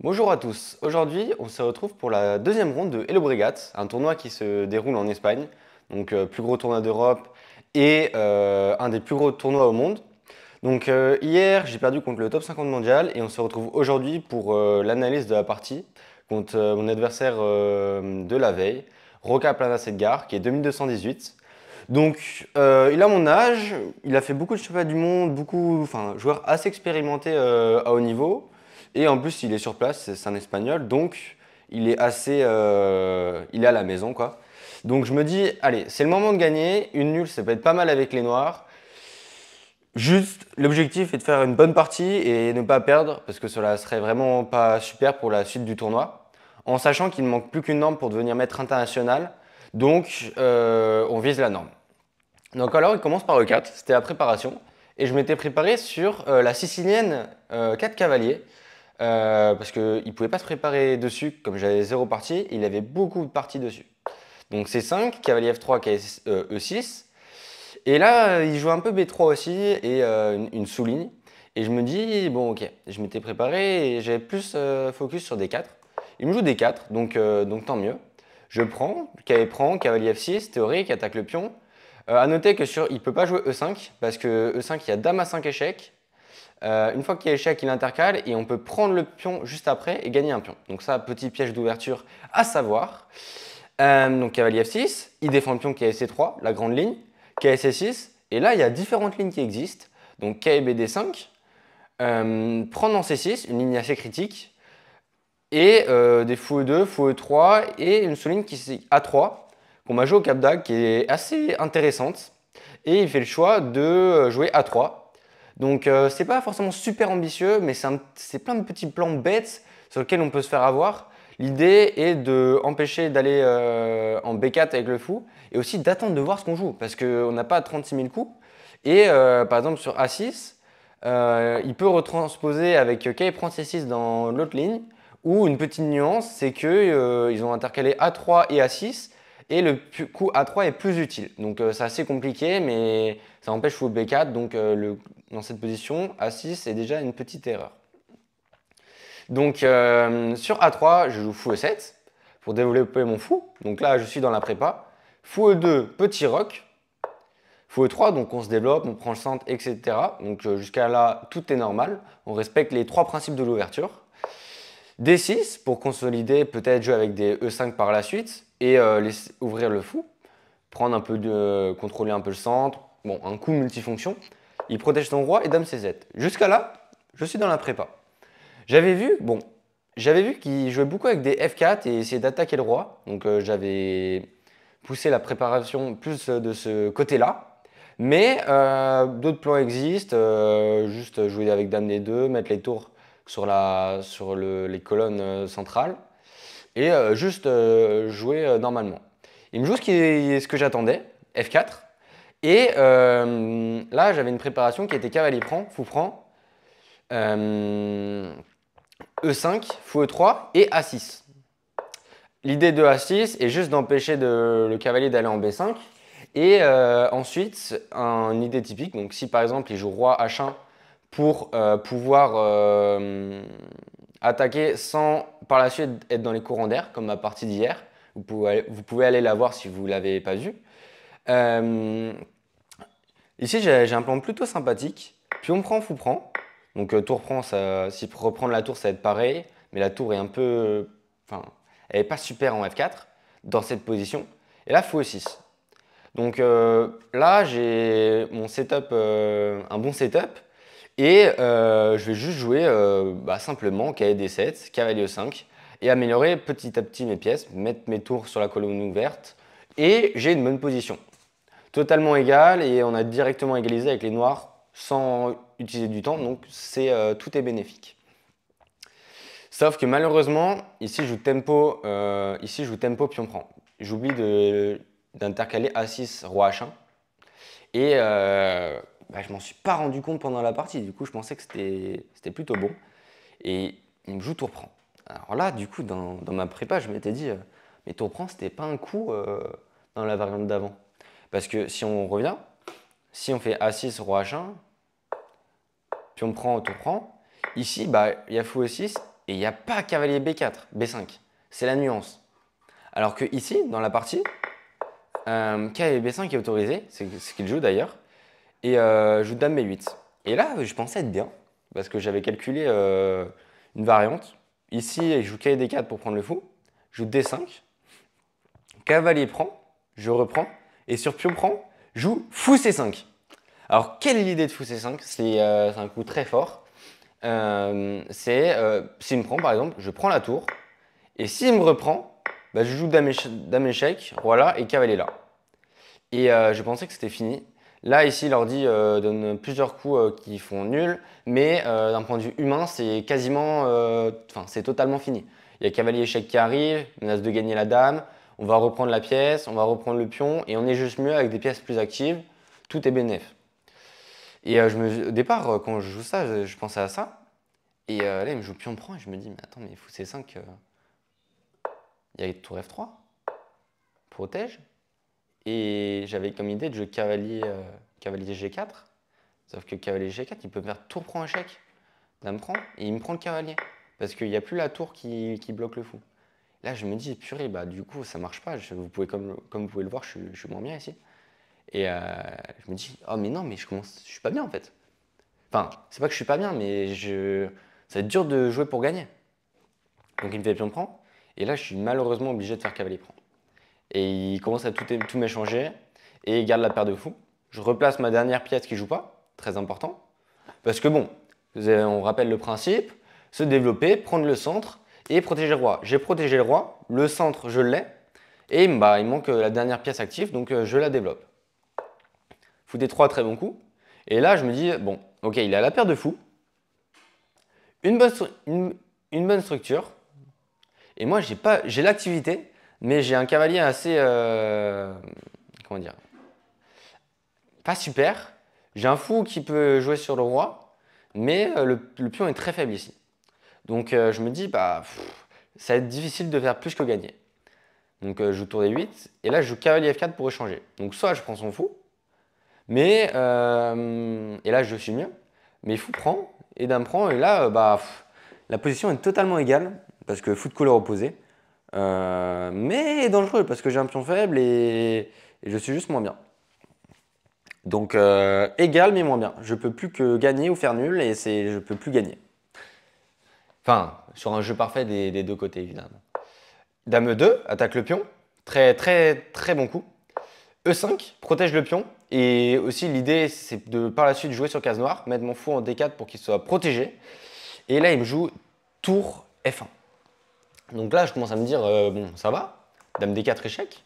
Bonjour à tous, aujourd'hui on se retrouve pour la deuxième ronde de Hello Brigate, un tournoi qui se déroule en Espagne, donc le euh, plus gros tournoi d'Europe et euh, un des plus gros tournois au monde. Donc euh, hier j'ai perdu contre le top 50 mondial et on se retrouve aujourd'hui pour l'analyse de la partie contre mon adversaire de la veille, Roca Plana Sedgar, qui est 2218. Donc il a mon âge, il a fait beaucoup de championnats du monde, beaucoup, enfin joueur assez expérimenté à haut niveau. Et en plus, il est sur place, c'est un Espagnol, donc il est assez... Euh, il est à la maison, quoi. Donc je me dis, allez, c'est le moment de gagner. Une nulle, ça peut être pas mal avec les Noirs. Juste, l'objectif est de faire une bonne partie et ne pas perdre, parce que cela serait vraiment pas super pour la suite du tournoi. En sachant qu'il ne manque plus qu'une norme pour devenir maître international, donc euh, on vise la norme. Donc alors, il commence par e 4, c'était la préparation, et je m'étais préparé sur euh, la sicilienne 4 cavaliers, euh, parce qu'il ne pouvait pas se préparer dessus, comme j'avais zéro partie, il avait beaucoup de parties dessus. Donc c'est 5 cavalier F3, E6. Euh, e et là, il joue un peu B3 aussi et euh, une, souligne. Et je me dis, bon, ok, je m'étais préparé et j'avais plus focus sur D4. Il me joue D4, donc, donc tant mieux. Je prends, cavalier prend, cavalier F6, théorique, attaque le pion. à noter que sur, il peut pas jouer E5 parce que E5 il y a dame à 5 échecs euh, une fois qu'il y a échec, il intercale et on peut prendre le pion juste après et gagner un pion. Donc ça, petit piège d'ouverture à savoir. Euh, donc cavalier F6, il défend le pion qui c 3 la grande ligne, KSC6, et là il y a différentes lignes qui existent. Donc KBD5, euh, prendre en C6, une ligne assez critique, et des fou E2, fou E3, et une sous-ligne qui A3, qu'on m'a joué au Cap qui est assez intéressante. Et il fait le choix de jouer A3, donc euh, c'est pas forcément super ambitieux, mais c'est plein de petits plans bêtes sur lesquels on peut se faire avoir. L'idée est d'empêcher d'aller euh, en B4 avec le fou et aussi d'attendre de voir ce qu'on joue parce qu'on n'a pas 36 000 coups. Et euh, par exemple sur A6, il peut retransposer avec K prend 6 dans l'autre ligne ou une petite nuance, c'est qu'ils ont intercalé A3 et A6 et le coup A3 est plus utile. Donc euh, c'est assez compliqué, mais ça empêche fou B4, donc euh, dans cette position, A6 est déjà une petite erreur. Donc euh, sur A3, je joue fou E7 pour développer mon fou. Donc là, je suis dans la prépa. Fou E2, petit rock. Fou E3, donc on se développe, on prend le centre, etc. Donc jusqu'à là, tout est normal. On respecte les trois principes de l'ouverture. D6 pour consolider, peut-être jouer avec des E5 par la suite et euh, ouvrir le fou, prendre un peu de, euh, contrôler un peu le centre, bon, un coup multifonction. Il protège son roi et dame ses aides. Jusqu'à là, je suis dans la prépa. J'avais vu, bon, j'avais vu qu'il jouait beaucoup avec des F4 et essayer d'attaquer le roi. Donc euh, j'avais poussé la préparation plus de ce côté-là. Mais d'autres plans existent, juste jouer avec dame D2, mettre les tours sur, la, sur les colonnes euh, centrales et euh, juste euh, jouer normalement. Il me joue ce, que j'attendais, F4. Et là, j'avais une préparation qui était cavalier prend, fou prend, E5, e fou E3 et A6. L'idée de A6 est juste d'empêcher le cavalier d'aller en B5. Et ensuite, une idée typique, donc si par exemple il joue roi H1 pour euh, pouvoir euh, attaquer sans par la suite être dans les courants d'air, comme ma partie d'hier. Vous pouvez, aller, la voir si vous ne l'avez pas vue. Euh, ici, j'ai un plan plutôt sympathique. puis me prend, fou prend. Donc tour prend, si pour reprendre la tour, ça va être pareil. Mais la tour est un peu... elle n'est pas super en F4 dans cette position. Et là, fou 6. Donc là, j'ai mon setup, un bon setup. Et euh, je vais juste jouer euh, bah, simplement Kd7, cavalier 5 et améliorer petit à petit mes pièces, mettre mes tours sur la colonne ouverte et j'ai une bonne position. Totalement égale et on a directement égalisé avec les noirs sans utiliser du temps donc c'est euh, tout est bénéfique. Sauf que malheureusement, ici je joue tempo, ici je joue tempo pion prend. J'oublie d'intercaler A6, roi H1. Et je bah, je m'en suis pas rendu compte pendant la partie. Du coup, je pensais que c'était plutôt bon. Et il joue tour prend. Alors là, du coup, dans, ma prépa, je m'étais dit, euh, mais tour prend, c'était pas un coup euh, dans la variante d'avant. Parce que si on revient, si on fait A6, Roi H1, puis on prend, tour prend, ici, bah, il y a fou E6 et il n'y a pas cavalier B4, B5. C'est la nuance. Alors que ici, dans la partie, euh, cavalier B5 est autorisé, c'est ce qu'il joue d'ailleurs. Et euh, je vous donne mes 8. Et là, je pensais être bien, parce que j'avais calculé euh, une variante. Ici, je joue cavalier D4 pour prendre le fou. Je joue D5. Cavalier prend, je reprends. Et sur pion prend, je joue fou C5. Alors, quelle est l'idée de fou C5 euh, C'est un coup très fort. c'est s'il me prend, par exemple, je prends la tour. Et s'il me reprend, bah, je joue dame échec, dame échec, voilà, et cavalier là. Et je pensais que c'était fini. Là, ici, l'ordi euh, donne plusieurs coups euh, qui font nul, mais euh, d'un point de vue humain, c'est quasiment, enfin, c'est totalement fini. Il y a cavalier échec qui arrive, menace de gagner la dame, on va reprendre la pièce, on va reprendre le pion, et on est juste mieux avec des pièces plus actives, tout est bénéf. Et je me, au départ, quand je joue ça, je, pensais à ça, et là, il me joue pion prend, et je me dis, mais attends, mais il faut C5, il y a tour F3, protège, et j'avais comme idée de jouer cavalier, euh, cavalier G4. Sauf que cavalier G4, il peut faire tour prend échec. Dame prend et il me prend le cavalier. Parce qu'il n'y a plus la tour qui, bloque le fou. Là, je me dis, purée, bah, du coup, ça marche pas. vous pouvez, comme, comme vous pouvez le voir, je, je suis moins bien ici. Et euh, je me dis, oh, mais non, mais je commence, je suis pas bien en fait. Enfin, c'est pas que je suis pas bien, mais je, ça va être dur de jouer pour gagner. Donc il me fait pion prend. Et là, je suis malheureusement obligé de faire cavalier prend. Et il commence à tout, m'échanger et il garde la paire de fous. Je replace ma dernière pièce qui joue pas, très important. Parce que bon, on rappelle le principe, se développer, prendre le centre et protéger le roi. J'ai protégé le roi, le centre je l'ai, et bah, il manque euh, la dernière pièce active, donc euh, je la développe. des trois très bons coups. Et là, je me dis, bon, ok, il a la paire de fous, une bonne, une bonne structure, et moi, j'ai l'activité mais j'ai un cavalier assez. Euh, comment dire Pas super. J'ai un fou qui peut jouer sur le roi, mais euh, le, pion est très faible ici. Donc euh, je me dis, bah, ça va être difficile de faire plus que gagner. Donc je joue tour des 8, et là je joue cavalier f4 pour échanger. Donc soit je prends son fou, mais. et là je suis mieux, mais fou prend, et dame prend, et là, bah, la position est totalement égale, parce que fou de couleur opposée. Euh, mais dangereux parce que j'ai un pion faible et, je suis juste moins bien. Donc euh, égal mais moins bien. Je peux plus que gagner ou faire nul et c'est je peux plus gagner. Enfin, sur un jeu parfait des, deux côtés évidemment. Dame 2 attaque le pion, très très très bon coup. E5 protège le pion et aussi l'idée c'est de par la suite jouer sur case noire, mettre mon fou en D4 pour qu'il soit protégé. Et là il me joue tour F1. Donc là, je commence à me dire, euh, bon, ça va, dame des 4 échecs,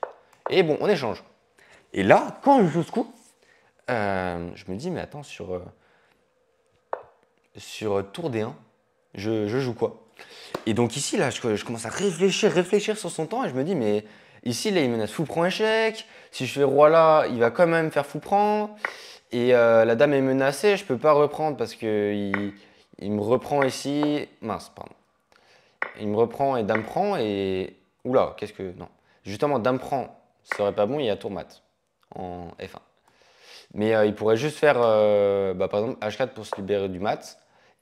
et bon, on échange. Et là, quand je joue ce coup, euh, je me dis, mais attends, sur, euh, sur tour D1, je, joue quoi Et donc ici, là, je, commence à réfléchir, réfléchir sur son temps, et je me dis, mais ici, là, il menace fou prend échec, si je fais roi là, il va quand même faire fou prend, et la dame est menacée, je peux pas reprendre parce que il me reprend ici, mince, pardon il me reprend et dame prend et. Oula, qu'est-ce que. Non. Justement, dame prend serait pas bon, il y a tour mat en F1. Mais euh, il pourrait juste faire, euh, bah, par exemple, H4 pour se libérer du mat.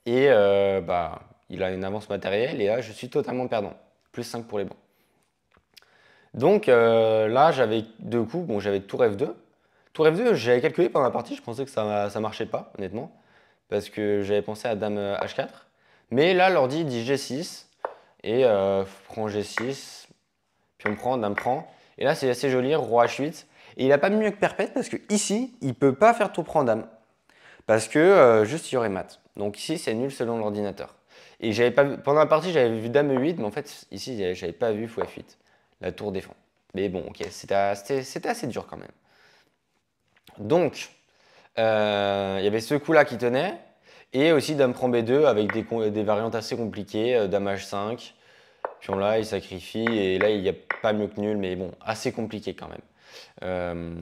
Et euh, bah, il a une avance matérielle et là, je suis totalement perdant. Plus 5 pour les bons. Donc là, j'avais deux coups. Bon, j'avais tour F2. Tour F2, j'avais calculé pendant la partie. Je pensais que ça marchait pas, honnêtement. Parce que j'avais pensé à Dame H4. Mais là, l'ordi dit G6 et euh, prend G6, puis on prend, dame prend. Et là, c'est assez joli, roi H8. Et il n'a pas mieux que perpète parce que ici, il peut pas faire tout prendre dame. Parce que euh, juste, il y aurait mat. Donc ici, c'est nul selon l'ordinateur. Et pendant la partie, j'avais vu dame 8 mais en fait, ici, j'avais pas vu fou F8. La tour défend. Mais bon, ok, c'était assez dur quand même. Donc, euh, il y avait ce coup-là qui tenait. Et aussi Dame prend B2 avec des, variantes assez compliquées, euh, Dame H5, pion là, il sacrifie, et là, il n'y a pas mieux que nul, mais bon, assez compliqué quand même. Euh,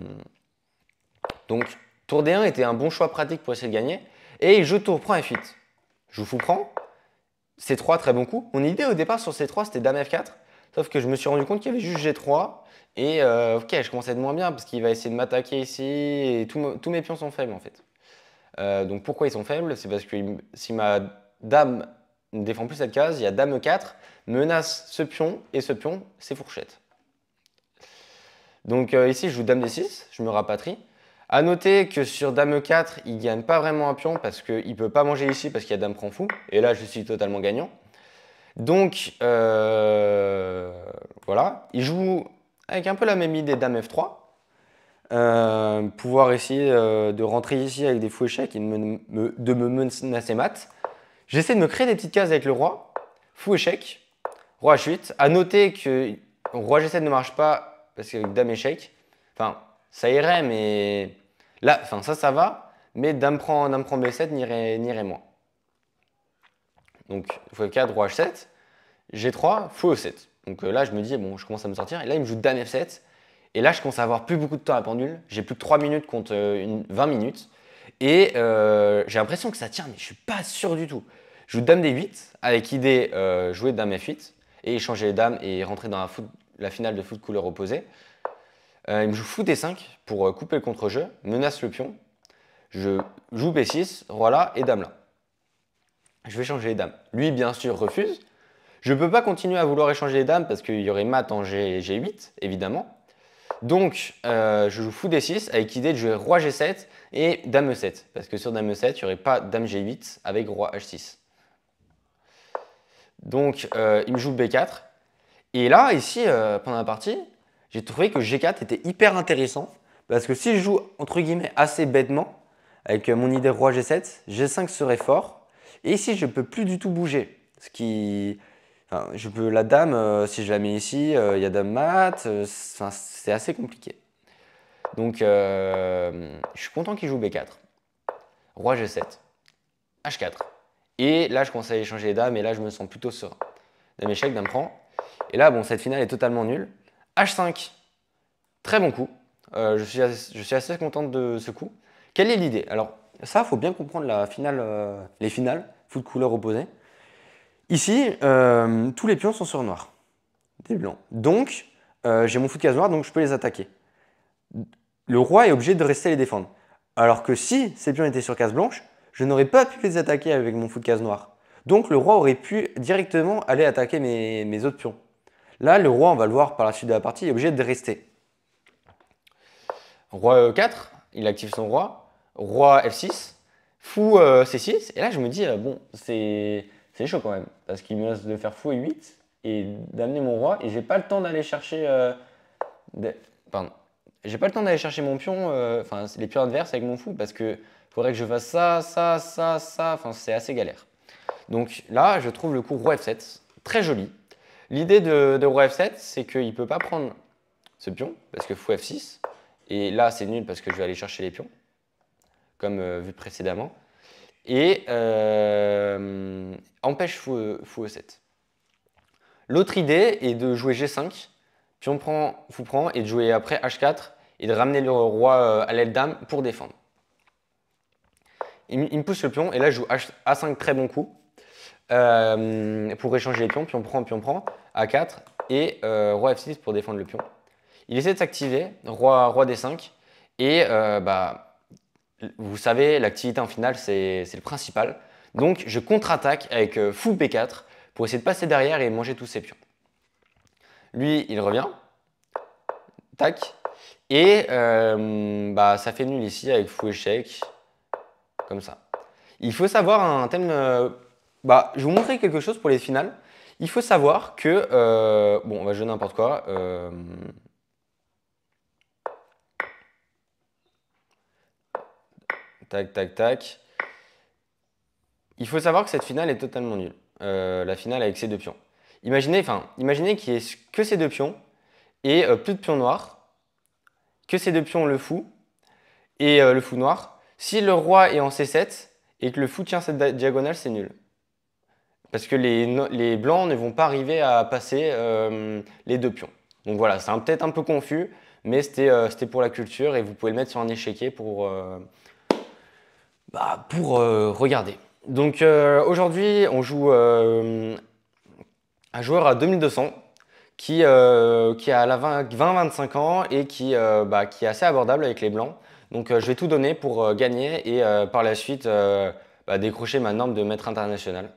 donc, tour D1 était un bon choix pratique pour essayer de gagner, et il joue tour prend F8. Je vous fous prend, C3, très bon coup. Mon idée au départ sur C3, c'était Dame F4, sauf que je me suis rendu compte qu'il y avait juste G3, et euh, ok, je commence à être moins bien, parce qu'il va essayer de m'attaquer ici, et tous mes pions sont faibles en fait. Euh, donc pourquoi ils sont faibles C'est parce que si ma dame ne défend plus cette case, il y a dame 4, menace ce pion, et ce pion, c'est fourchette. Donc euh, ici, je joue dame d6, je me rapatrie. A noter que sur dame 4, il gagne pas vraiment un pion parce qu'il ne peut pas manger ici parce qu'il y a dame prend fou. Et là, je suis totalement gagnant. Donc, euh, voilà. Il joue avec un peu la même idée dame f3. Euh, pouvoir essayer euh, de rentrer ici avec des faux échecs et de me, de menacer mat. J'essaie de me créer des petites cases avec le roi, fou échec, roi h8. À noter que roi g7 ne marche pas parce qu'avec dame échec, enfin ça irait, mais là, enfin ça ça va, mais dame prend, dame prend b7 n'irait moins. Donc f4, roi h7, g3, fou e7. Donc euh, là je me dis bon je commence à me sortir et là il me joue dame f7. Et là, je commence à avoir plus beaucoup de temps à pendule. J'ai plus de 3 minutes contre 20 euh, minutes. Et euh, j'ai l'impression que ça tient, mais je suis pas sûr du tout. Je joue dame des 8 avec idée de euh, jouer dame f8 et échanger les dames et rentrer dans la, finale de foot couleur opposée. il me joue fou d5 pour couper le contre-jeu, menace le pion. Je joue p 6 roi là et dame là. Je vais changer les dames. Lui, bien sûr, refuse. Je ne peux pas continuer à vouloir échanger les dames parce qu'il y aurait mat en G, 8 évidemment. Donc, euh, je joue fou d6 avec l'idée de jouer roi g7 et dame e7. Parce que sur dame e7, il n'y aurait pas dame g8 avec roi h6. Donc, euh, il me joue b4. Et là, ici, euh, pendant la partie, j'ai trouvé que g4 était hyper intéressant. Parce que si je joue, entre guillemets, assez bêtement, avec mon idée roi g7, g5 serait fort. Et ici, je ne peux plus du tout bouger. Ce qui je peux, la dame, euh, si je la mets ici, euh, il y a dame mat, euh, c'est assez compliqué. Donc, je suis content qu'il joue B4. Roi G7, H4. Et là, je conseille échanger les dames, et là, je me sens plutôt serein. Dame échec, dame prend. Et là, bon, cette finale est totalement nulle. H5, très bon coup. je, suis assez, content de ce coup. Quelle est l'idée Alors, ça, faut bien comprendre la finale, les finales, de couleur opposée. Ici, euh, tous les pions sont sur noir. Des blancs. Donc, euh, j'ai mon fou de case noir, donc je peux les attaquer. Le roi est obligé de rester les défendre. Alors que si ces pions étaient sur case blanche, je n'aurais pas pu les attaquer avec mon fou de case noire. Donc le roi aurait pu directement aller attaquer mes, autres pions. Là, le roi, on va le voir par la suite de la partie, est obligé de rester. Roi E4, euh, il active son roi. Roi F6, fou C6. Et là, je me dis, bon, c'est c'est chaud quand même, parce qu'il me reste de faire fou 8 et d'amener mon roi, et j'ai pas le temps d'aller chercher. Euh, pardon. J'ai pas le temps d'aller chercher mon pion, euh, enfin les pions adverses avec mon fou, parce que faudrait que je fasse ça, ça, ça, ça, enfin c'est assez galère. Donc là, je trouve le coup roi F7 très joli. L'idée de, roi F7, c'est qu'il ne peut pas prendre ce pion, parce que fou F6, et là c'est nul parce que je vais aller chercher les pions, comme euh, vu précédemment et euh, empêche fou, E7. L'autre idée est de jouer G5, puis on prend fou prend et de jouer après H4 et de ramener le roi euh, à l'aile dame pour défendre. Il, me pousse le pion et là je joue A5 très bon coup euh, pour échanger les pions, puis on prend, puis on prend A4 et roi F6 pour défendre le pion. Il essaie de s'activer, roi, roi D5 et bah vous savez, l'activité en finale, c'est le principal. Donc je contre-attaque avec euh, fou B4 pour essayer de passer derrière et manger tous ses pions. Lui, il revient. Tac. Et euh, bah, ça fait nul ici avec fou échec. Comme ça. Il faut savoir un thème... Euh, bah, je vais vous montrer quelque chose pour les finales. Il faut savoir que... bon, on va jouer n'importe quoi. Tac, tac, tac. Il faut savoir que cette finale est totalement nulle. Euh, la finale avec ces deux pions. Imaginez, enfin, imaginez qu'il n'y ait que ces deux pions et euh, plus de pions noirs, que ces deux pions le fou et euh, le fou noir. Si le roi est en C7 et que le fou tient cette diagonale, c'est nul. Parce que les, les, blancs ne vont pas arriver à passer les deux pions. Donc voilà, c'est peut-être un peu confus, mais c'était pour la culture et vous pouvez le mettre sur un échiquier pour bah, pour euh, regarder. Donc euh, aujourd'hui, on joue euh, un joueur à 2200 qui, a 20-25 ans et qui, bah, qui est assez abordable avec les blancs. Donc je vais tout donner pour gagner et par la suite bah, décrocher ma norme de maître international.